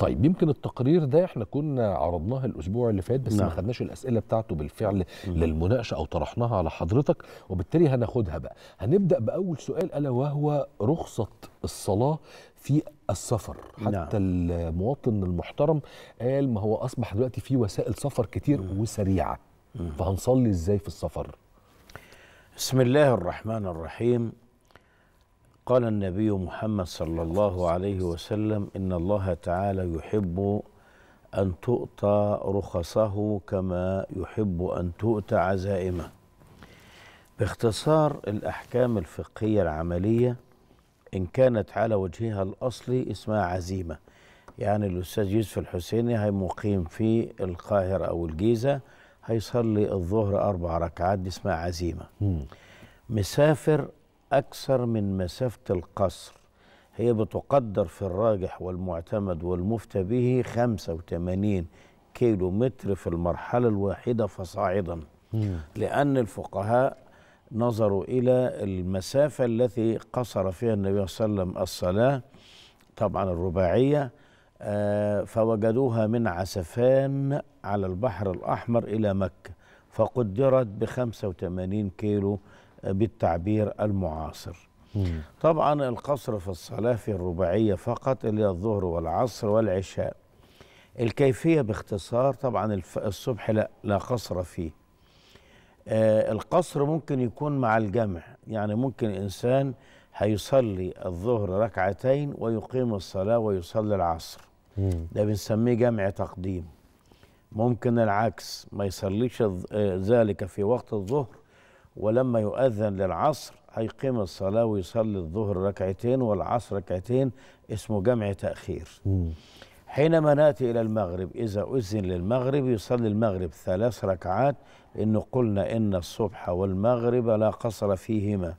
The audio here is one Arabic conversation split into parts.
طيب يمكن التقرير ده احنا كنا عرضناه الاسبوع اللي فات بس نعم. ما خدناش الاسئله بتاعته بالفعل مم. للمناقشه او طرحناها على حضرتك وبالتالي هناخدها بقى هنبدا باول سؤال الا وهو رخصه الصلاه في السفر حتى نعم. المواطن المحترم قال ما هو اصبح دلوقتي في وسائل سفر كتير مم. وسريعه مم. فهنصلي ازاي في السفر بسم الله الرحمن الرحيم قال النبي محمد صلى الله عليه وسلم إن الله تعالى يحب أن تؤتى رخصه كما يحب أن تؤتى عزائمه باختصار الأحكام الفقهية العملية إن كانت على وجهها الأصلي اسمها عزيمة يعني الأستاذ يوسف الحسيني هي مقيم في القاهرة أو الجيزة هيصلي الظهر أربع ركعات دي اسمها عزيمة مسافر أكثر من مسافة القصر هي بتقدر في الراجح والمعتمد والمفتى به 85 كيلو متر في المرحلة الواحدة فصاعدا لأن الفقهاء نظروا إلى المسافة التي قصر فيها النبي صلى الله عليه وسلم الصلاة طبعا الرباعية آه، فوجدوها من عسفان على البحر الأحمر إلى مكة فقدرت ب 85 كيلو بالتعبير المعاصر مم. طبعا القصر في الصلاة في الرباعية فقط اللي الظهر والعصر والعشاء الكيفية باختصار طبعا الصبح لا, لا قصر فيه آه القصر ممكن يكون مع الجمع يعني ممكن إنسان هيصلي الظهر ركعتين ويقيم الصلاة ويصلي العصر مم. ده بنسميه جمع تقديم ممكن العكس ما يصليش آه، ذلك في وقت الظهر ولما يؤذن للعصر هيقيم الصلاة ويصلي الظهر ركعتين والعصر ركعتين اسمه جمع تأخير حينما نأتي إلى المغرب إذا أذن للمغرب يصلي المغرب ثلاث ركعات إنه قلنا إن الصبح والمغرب لا قصر فيهما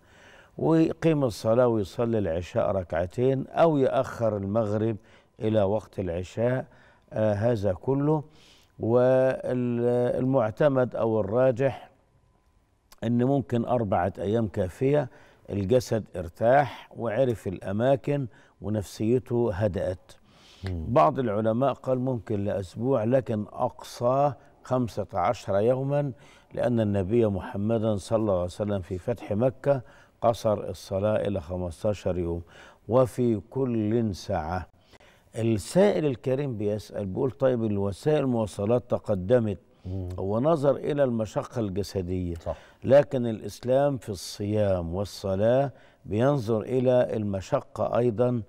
ويقيم الصلاة ويصلي العشاء ركعتين أو يأخر المغرب إلى وقت العشاء آه هذا كله والمعتمد أو الراجح ان ممكن اربعه ايام كافيه الجسد ارتاح وعرف الاماكن ونفسيته هدات بعض العلماء قال ممكن لاسبوع لكن اقصى 15 يوما لان النبي محمدا صلى الله عليه وسلم في فتح مكه قصر الصلاه الى 15 يوم وفي كل ساعه السائل الكريم بيسال بيقول طيب الوسائل المواصلات تقدمت ونظر إلى المشقة الجسدية صح. لكن الإسلام في الصيام والصلاة بينظر إلى المشقة أيضا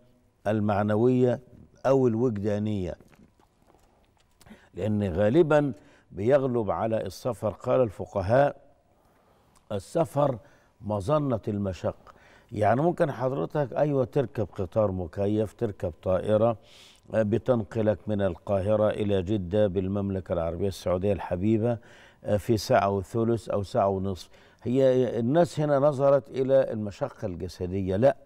المعنوية أو الوجدانية لأن غالبا بيغلب على السفر قال الفقهاء السفر مظنة المشقة يعني ممكن حضرتك أيوة تركب قطار مكيف تركب طائرة آه، بتنقلك من القاهرة إلى جدة بالمملكة العربية السعودية الحبيبة آه، في ساعة وثلث أو ساعة ونصف هي الناس هنا نظرت إلى المشقة الجسدية لا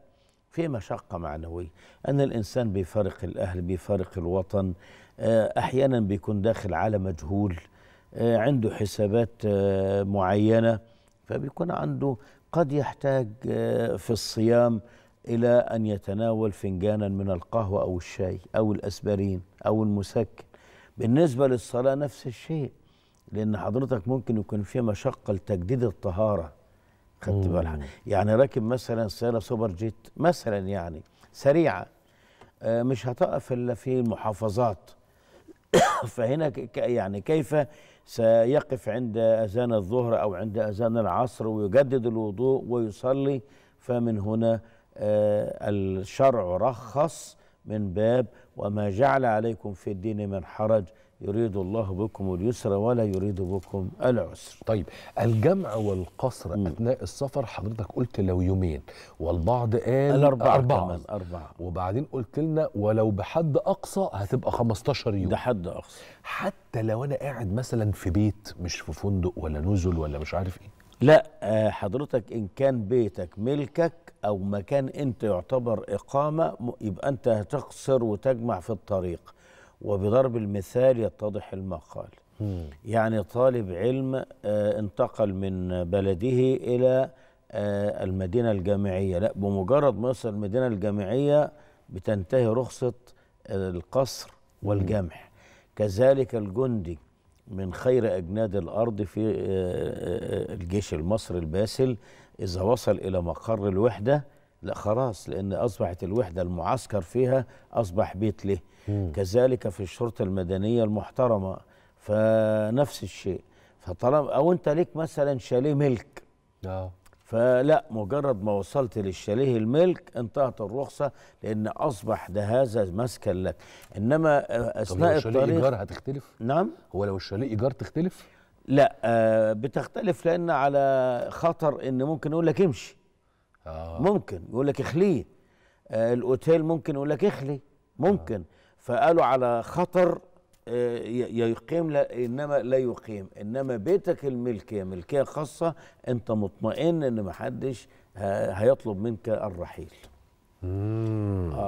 في مشقة معنوية أن الإنسان بيفارق الأهل بيفارق الوطن آه، أحيانا بيكون داخل على مجهول عنده حسابات معينة فبيكون عنده قد يحتاج آه، في الصيام إلى أن يتناول فنجانا من القهوة أو الشاي أو الأسبرين أو المسكن بالنسبة للصلاة نفس الشيء لأن حضرتك ممكن يكون في مشقة لتجديد الطهارة خدت بالك يعني راكب مثلا سيارة سوبر جيت مثلا يعني سريعة آه، مش هتقف إلا في المحافظات فهنا يعني كيف سيقف عند أذان الظهر أو عند أذان العصر ويجدد الوضوء ويصلي فمن هنا آه، الشرع رخص من باب وما جعل عليكم في الدين من حرج يريد الله بكم اليسر ولا يريد بكم العسر طيب الجمع والقصر م. أثناء السفر حضرتك قلت لو يومين والبعض قال الأربعة أربعة كمان أربعة وبعدين قلت لنا ولو بحد أقصى هتبقى 15 يوم ده حد أقصى حتى لو أنا قاعد مثلا في بيت مش في فندق ولا نزل ولا مش عارف إيه لا آه، حضرتك إن كان بيتك ملكك أو مكان أنت يعتبر إقامة يبقى أنت هتقصر وتجمع في الطريق وبضرب المثال يتضح المقال يعني طالب علم آه، انتقل من بلده إلى آه، المدينة الجامعية لا بمجرد ما يوصل المدينة الجامعية بتنتهي رخصة آه، القصر والجمح كذلك الجندي من خير أجناد الأرض في الجيش المصري الباسل إذا وصل إلى مقر الوحدة لا خلاص لأن أصبحت الوحدة المعسكر فيها أصبح بيت له مم. كذلك في الشرطة المدنية المحترمة فنفس الشيء فطالما أو أنت ليك مثلا شاليه ملك آه. فلا مجرد ما وصلت للشاليه الملك انتهت الرخصة لأن أصبح ده هذا مسكن لك إنما آه، أثناء الطريق الشاليه إيجار هتختلف؟ نعم هو لو الشاليه إيجار تختلف؟ لا آه بتختلف لأن على خطر إن ممكن يقول لك امشي آه. ممكن يقول لك اخليه آه الاوتيل ممكن يقول لك اخلي ممكن آه. فقالوا على خطر آه يقيم لا انما لا يقيم انما بيتك الملكيه ملكيه خاصه انت مطمئن ان محدش هيطلب منك الرحيل آه